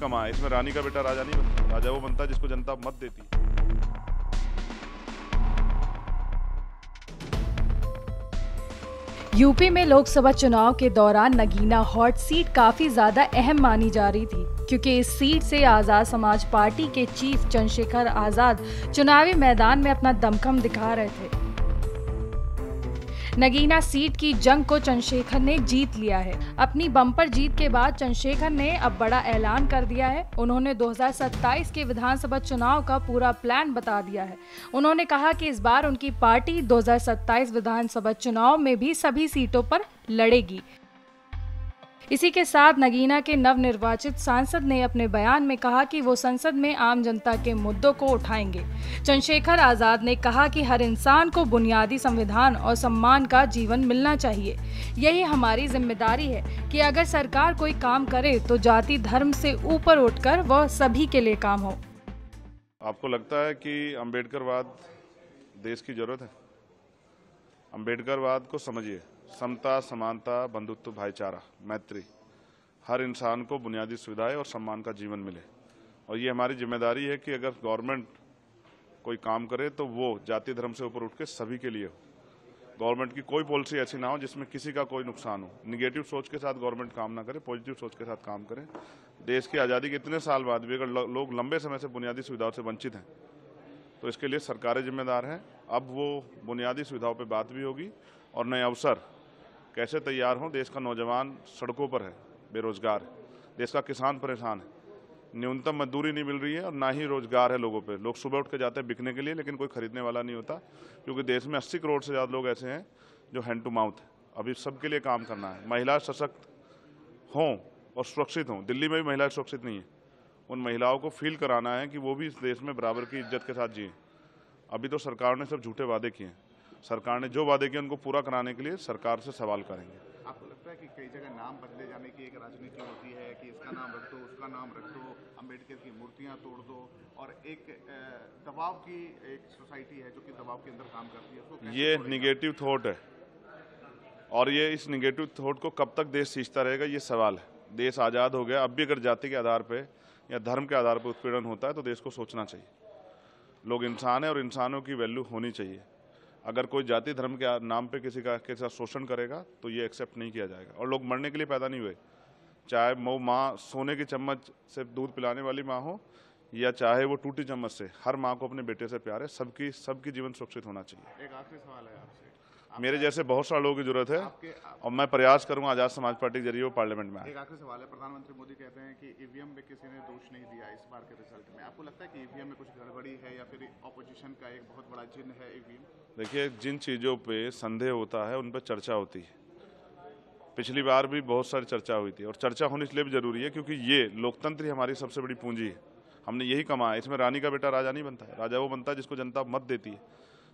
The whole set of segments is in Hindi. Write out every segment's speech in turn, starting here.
कमा इसमें रानी का बेटा राजा नहीं बनता राजा वो बनता जिसको जनता मत देती यूपी में लोकसभा चुनाव के दौरान नगीना हॉट सीट काफी ज्यादा अहम मानी जा रही थी क्योंकि इस सीट से आज़ाद समाज पार्टी के चीफ चंद्रशेखर आज़ाद चुनावी मैदान में अपना दमखम दिखा रहे थे नगीना सीट की जंग को चंद्रशेखर ने जीत लिया है अपनी बम्पर जीत के बाद चंद्रशेखर ने अब बड़ा ऐलान कर दिया है उन्होंने 2027 के विधानसभा चुनाव का पूरा प्लान बता दिया है उन्होंने कहा कि इस बार उनकी पार्टी 2027 विधानसभा चुनाव में भी सभी सीटों पर लड़ेगी इसी के साथ नगीना के नव निर्वाचित सांसद ने अपने बयान में कहा कि वो संसद में आम जनता के मुद्दों को उठाएंगे चंद्रशेखर आज़ाद ने कहा कि हर इंसान को बुनियादी संविधान और सम्मान का जीवन मिलना चाहिए यही हमारी जिम्मेदारी है कि अगर सरकार कोई काम करे तो जाति धर्म से ऊपर उठकर वह सभी के लिए काम हो आपको लगता है कि अम्बेडकर देश की जरूरत है अम्बेडकरवाद को समझिए समता समानता बंधुत्व भाईचारा मैत्री हर इंसान को बुनियादी सुविधाएं और सम्मान का जीवन मिले और ये हमारी जिम्मेदारी है कि अगर गवर्नमेंट कोई काम करे तो वो जाति धर्म से ऊपर उठ के सभी के लिए हो गवर्नमेंट की कोई पॉलिसी ऐसी ना हो जिसमें किसी का कोई नुकसान हो निगेटिव सोच के साथ गवर्नमेंट काम ना करे पॉजिटिव सोच के साथ काम करे देश की आज़ादी के इतने साल बाद भी अगर लोग लंबे समय से बुनियादी सुविधाओं से वंचित हैं तो इसके लिए सरकारें जिम्मेदार हैं अब वो बुनियादी सुविधाओं पर बात भी होगी और नए अवसर कैसे तैयार हों देश का नौजवान सड़कों पर है बेरोजगार है देश का किसान परेशान है न्यूनतम मजदूरी नहीं मिल रही है और ना ही रोजगार है लोगों पे लोग सुबह उठ के जाते हैं बिकने के लिए लेकिन कोई खरीदने वाला नहीं होता क्योंकि देश में अस्सी करोड़ से ज़्यादा लोग ऐसे हैं जो हैंड टू माउथ है अभी सबके लिए काम करना है महिला सशक्त हों और सुरक्षित हों दिल्ली में भी महिलाएँ सुरक्षित नहीं हैं उन महिलाओं को फील कराना है कि वो भी इस देश में बराबर की इज्जत के साथ जिए अभी तो सरकार ने सब झूठे वादे किए सरकार ने जो वादे किए उनको पूरा कराने के लिए सरकार से सवाल करेंगे आपको लगता है कि कई जगह नाम बदले जाने की एक राजनीति होती है कि इसका नाम रख दो उसका नाम रख दो अम्बेडकर की मूर्तियां तोड़ दो और एक दबाव की एक सोसाइटी है जो कि दबाव के अंदर काम करती है ये निगेटिव थॉट है और ये इस निगेटिव थॉट को कब तक देश सींचता रहेगा ये सवाल है देश आज़ाद हो गया अब भी अगर जाति के आधार पर या धर्म के आधार पर उत्पीड़न होता है तो देश को सोचना चाहिए लोग इंसान हैं और इंसानों की वैल्यू होनी चाहिए अगर कोई जाति धर्म के नाम पे किसी का के साथ शोषण करेगा तो ये एक्सेप्ट नहीं किया जाएगा और लोग मरने के लिए पैदा नहीं हुए चाहे वो माँ सोने की चम्मच से दूध पिलाने वाली माँ हो या चाहे वो टूटी चम्मच से हर माँ को अपने बेटे से प्यार है सबकी सबकी जीवन सुरक्षित होना चाहिए एक आखिरी सवाल है आपसे मेरे जैसे बहुत सारे लोगों की जरूरत है और मैं प्रयास करूंगा आजाद समाज पार्टी के जरिए वो पार्लियामेंट में आखिरी सवाल है प्रधानमंत्री मोदी कहते हैं कि ईवीएम में किसी ने दोष नहीं दिया इस बार के रिजल्ट में आपको लगता है कि ईवीएम में कुछ गड़बड़ी है या फिर ऑपोजिशन का एक बहुत बड़ा चिन्ह है ईवीएम देखिए जिन चीज़ों पर संदेह होता है उन पर चर्चा होती है पिछली बार भी बहुत सारी चर्चा हुई थी और चर्चा होनी इसलिए भी जरूरी है क्योंकि ये लोकतंत्र हमारी सबसे बड़ी पूंजी है हमने यही कमाया इसमें रानी का बेटा राजा नहीं बनता है राजा वो बनता है जिसको जनता मत देती है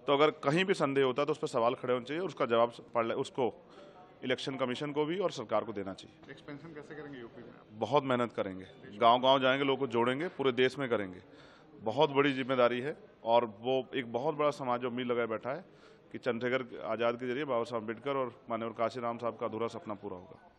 तो अगर कहीं भी संदेह होता है तो उस पर सवाल खड़े होने चाहिए उसका जवाब पढ़ उसको इलेक्शन कमीशन को भी और सरकार को देना चाहिए एक्सपेंशन कैसे करेंगे यूपी में बहुत मेहनत करेंगे गांव-गांव जाएंगे लोगों को जोड़ेंगे पूरे देश में करेंगे बहुत बड़ी जिम्मेदारी है और वो एक बहुत बड़ा समाज जो उम्मीद लगाए बैठा है कि चंद्रशेखर आज़ाद के जरिए बाबा साहब अम्बेडकर और मान्यवर काशीराम साहब का अधूरा सपना पूरा होगा